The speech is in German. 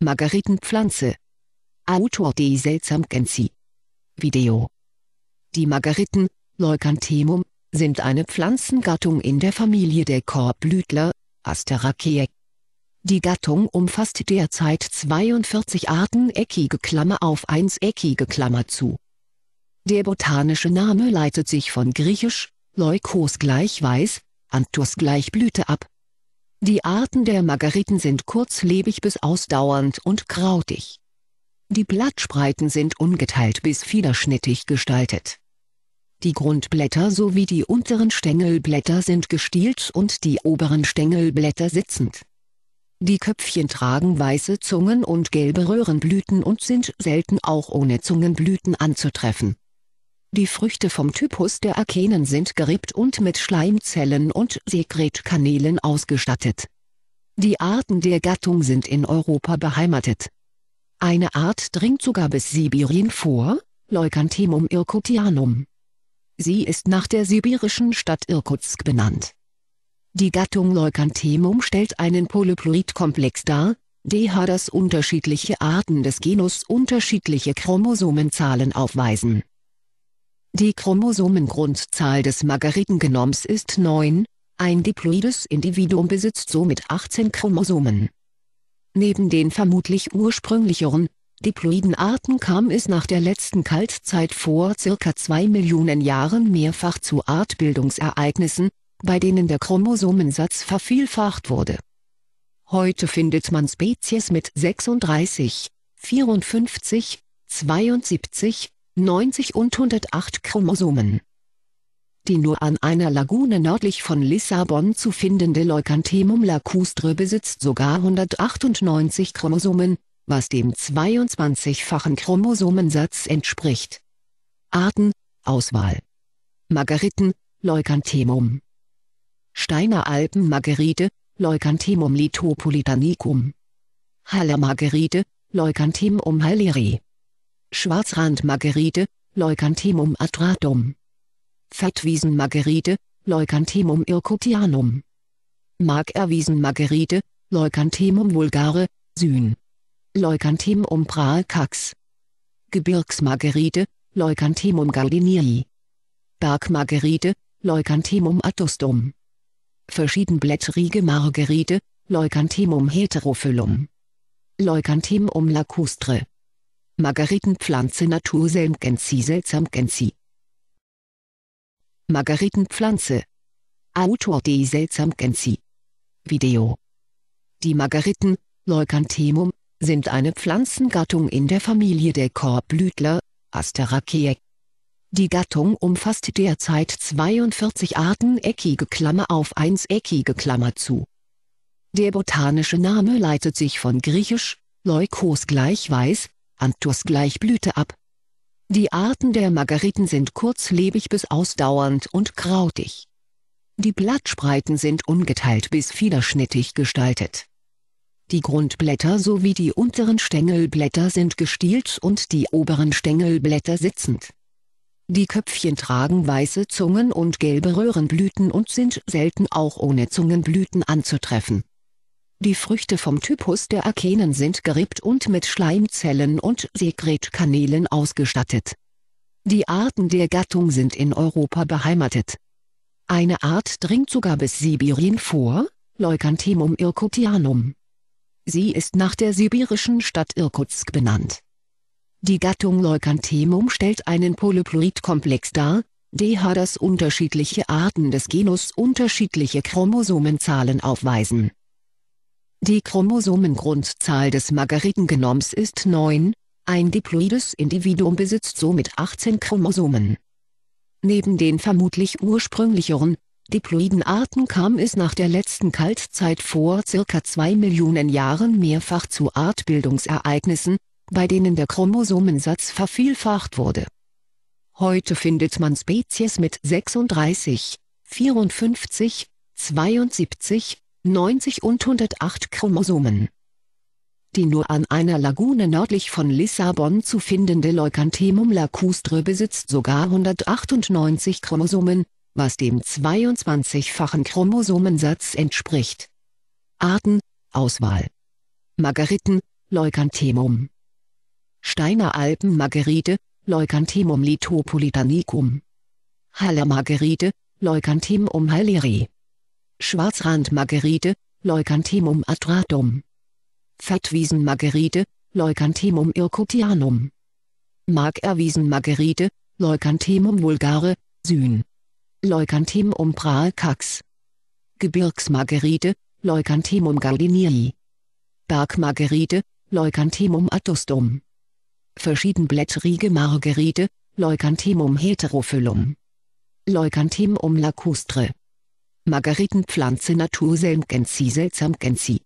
Margaritenpflanze. Autor D. Seltsamkensi. Video. Die Margariten, Leucanthemum, sind eine Pflanzengattung in der Familie der Korbblütler, Asteraceae. Die Gattung umfasst derzeit 42 Arten eckige Klammer auf 1 eckige Klammer zu. Der botanische Name leitet sich von griechisch, Leukos gleich weiß, Anthus gleich Blüte ab die Arten der Margariten sind kurzlebig bis ausdauernd und krautig. Die Blattspreiten sind ungeteilt bis fiederschnittig gestaltet. Die Grundblätter sowie die unteren Stängelblätter sind gestielt und die oberen Stängelblätter sitzend. Die Köpfchen tragen weiße Zungen und gelbe Röhrenblüten und sind selten auch ohne Zungenblüten anzutreffen die Früchte vom Typus der Akenen sind gerippt und mit Schleimzellen und Sekretkanälen ausgestattet. Die Arten der Gattung sind in Europa beheimatet. Eine Art dringt sogar bis Sibirien vor, Leucanthemum irkutianum. Sie ist nach der sibirischen Stadt Irkutsk benannt. Die Gattung Leucanthemum stellt einen polyploid dar, DH das unterschiedliche Arten des Genus unterschiedliche Chromosomenzahlen aufweisen die Chromosomengrundzahl des Margaritengenoms ist 9, ein diploides Individuum besitzt somit 18 Chromosomen. Neben den vermutlich ursprünglicheren, diploiden Arten kam es nach der letzten Kaltzeit vor ca. 2 Millionen Jahren mehrfach zu Artbildungsereignissen, bei denen der Chromosomensatz vervielfacht wurde. Heute findet man Spezies mit 36, 54, 72, 90 und 108 Chromosomen. Die nur an einer Lagune nördlich von Lissabon zu findende Leucanthemum lacustre besitzt sogar 198 Chromosomen, was dem 22-fachen Chromosomensatz entspricht. Arten, Auswahl Margariten, Leucanthemum Steiner Alpenmargerite, Leucanthemum litopolitanicum Haller Margerite, Leucanthemum halleri Schwarzrandmargerite, Leucanthemum atratum. Fettwiesenmargerite, Leucanthemum irkutianum. Markerwiesenmargerite, Leucanthemum vulgare, Syn. Leucanthemum praalkax. Gebirgsmargerite, Leucanthemum gardenieri. Bergmargerite, Leucanthemum adustum. Verschiedenblättrige Margerite, Leucanthemum heterophyllum. Leucanthemum lacustre. Margaritenpflanze Naturselmgensi seltsamgensi Margaritenpflanze Autor D. Seltsamgensi Video Die Margariten, Leucanthemum, sind eine Pflanzengattung in der Familie der Korbblütler, Asteraceae. Die Gattung umfasst derzeit 42 Arten eckige Klammer auf 1 eckige Klammer zu. Der botanische Name leitet sich von griechisch, Leukos gleich weiß, Anthus gleich Blüte ab. Die Arten der Margariten sind kurzlebig bis ausdauernd und krautig. Die Blattspreiten sind ungeteilt bis fiederschnittig gestaltet. Die Grundblätter sowie die unteren Stängelblätter sind gestielt und die oberen Stängelblätter sitzend. Die Köpfchen tragen weiße Zungen und gelbe Röhrenblüten und sind selten auch ohne Zungenblüten anzutreffen. Die Früchte vom Typus der Akenen sind gerippt und mit Schleimzellen und Sekretkanälen ausgestattet. Die Arten der Gattung sind in Europa beheimatet. Eine Art dringt sogar bis Sibirien vor, Leucanthemum irkutianum. Sie ist nach der sibirischen Stadt Irkutsk benannt. Die Gattung Leucanthemum stellt einen polyploid dar, DH das unterschiedliche Arten des Genus unterschiedliche Chromosomenzahlen aufweisen die Chromosomengrundzahl des Margaritengenoms ist 9, ein diploides Individuum besitzt somit 18 Chromosomen. Neben den vermutlich ursprünglicheren, diploiden Arten kam es nach der letzten Kaltzeit vor circa 2 Millionen Jahren mehrfach zu Artbildungsereignissen, bei denen der Chromosomensatz vervielfacht wurde. Heute findet man Spezies mit 36, 54, 72, 90 und 108 Chromosomen. Die nur an einer Lagune nördlich von Lissabon zu findende Leucanthemum lacustre besitzt sogar 198 Chromosomen, was dem 22-fachen Chromosomensatz entspricht. Arten, Auswahl Margariten, Leucanthemum Steiner Alpenmargerite, Leucanthemum litopolitanicum Haller Margerite, Leucanthemum halleri Schwarzrandmargerite, Leucanthemum atratum. Fettwiesenmargerite, Leucanthemum irkutianum. Markerwiesenmargerite, Leucanthemum vulgare, Sühn. Leucanthemum praecax. Gebirgsmargerite, Leucanthemum gardinii. Bergmargerite, Leucanthemum adustum. Verschiedenblättrige Margerite, Leucanthemum heterophyllum. Leucanthemum lacustre. Margaritenpflanze Naturselmgensi seltsam gensi